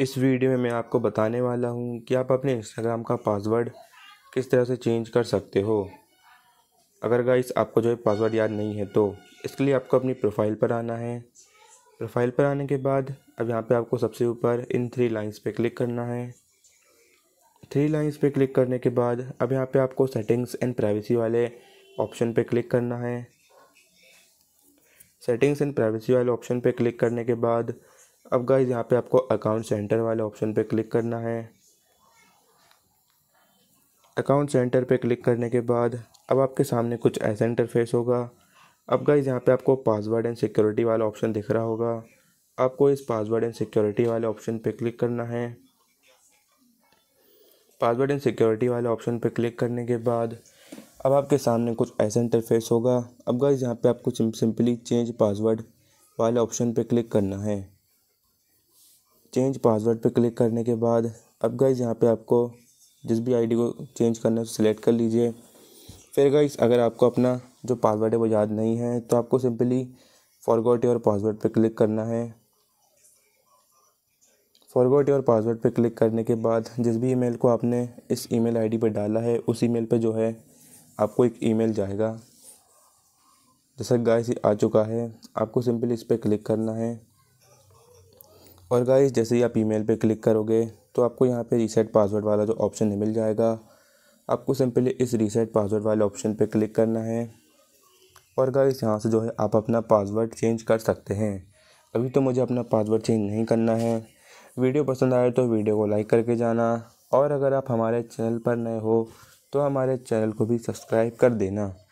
इस वीडियो में मैं आपको बताने वाला हूँ कि आप अपने इंस्टाग्राम का पासवर्ड किस तरह से चेंज कर सकते हो अगर गाइस आपको जो है पासवर्ड याद नहीं है तो इसके लिए आपको अपनी प्रोफाइल पर आना है प्रोफाइल पर आने के बाद अब यहाँ पे आपको सबसे ऊपर इन थ्री लाइंस पे क्लिक करना है थ्री लाइंस पे क्लिक करने के बाद अब यहाँ पे आपको सेटिंग्स एंड प्राइवेसी वाले ऑप्शन पे क्लिक करना है सेटिंग्स एंड प्राइवेसी वाले ऑप्शन पे क्लिक करने के बाद अब गाइज यहाँ पे आपको अकाउंट सेंटर वाले ऑप्शन पे क्लिक करना है अकाउंट सेंटर पे क्लिक करने के बाद अब आपके सामने कुछ ऐसा इंटरफेस होगा अब गाइज यहाँ पे आपको पासवर्ड एंड सिक्योरिटी वाला ऑप्शन दिख रहा होगा आपको इस पासवर्ड एंड सिक्योरिटी वाले ऑप्शन पे क्लिक करना है पासवर्ड एंड सिक्योरिटी वाले ऑप्शन पे क्लिक करने के बाद अब आपके सामने कुछ ऐसा इंटरफेस होगा अब गाइज यहाँ पे आपको सिंपली चेंज पासवर्ड वाले ऑप्शन पे क्लिक करना है चेंज पासवर्ड पे क्लिक करने के बाद अब गाइज़ यहाँ पे आपको जिस भी आईडी को चेंज करना है सिलेक्ट कर लीजिए फिर गाइज़ अगर आपको अपना जो पासवर्ड है वो याद नहीं है तो आपको सिंपली फॉरवर्ड योर पासवर्ड पे क्लिक करना है फॉरवर्ड योर पासवर्ड पे क्लिक करने के बाद जिस भी ईमेल को आपने इस ईमेल आईडी पर डाला है उस ईमेल पे जो है आपको एक ईमेल जाएगा जैसा गाइस आ चुका है आपको सिंपली इस पर क्लिक करना है और गाइस जैसे ही आप ईमेल पे क्लिक करोगे तो आपको यहाँ पे रीसेट पासवर्ड वाला जो ऑप्शन मिल जाएगा आपको सिंपली इस रीसेट पासवर्ड वाले ऑप्शन पे क्लिक करना है और गाइस यहाँ से जो है आप अपना पासवर्ड चेंज कर सकते हैं अभी तो मुझे अपना पासवर्ड चेंज नहीं करना है वीडियो पसंद आए तो वीडियो को लाइक करके जाना और अगर आप हमारे चैनल पर नए हो तो हमारे चैनल को भी सब्सक्राइब कर देना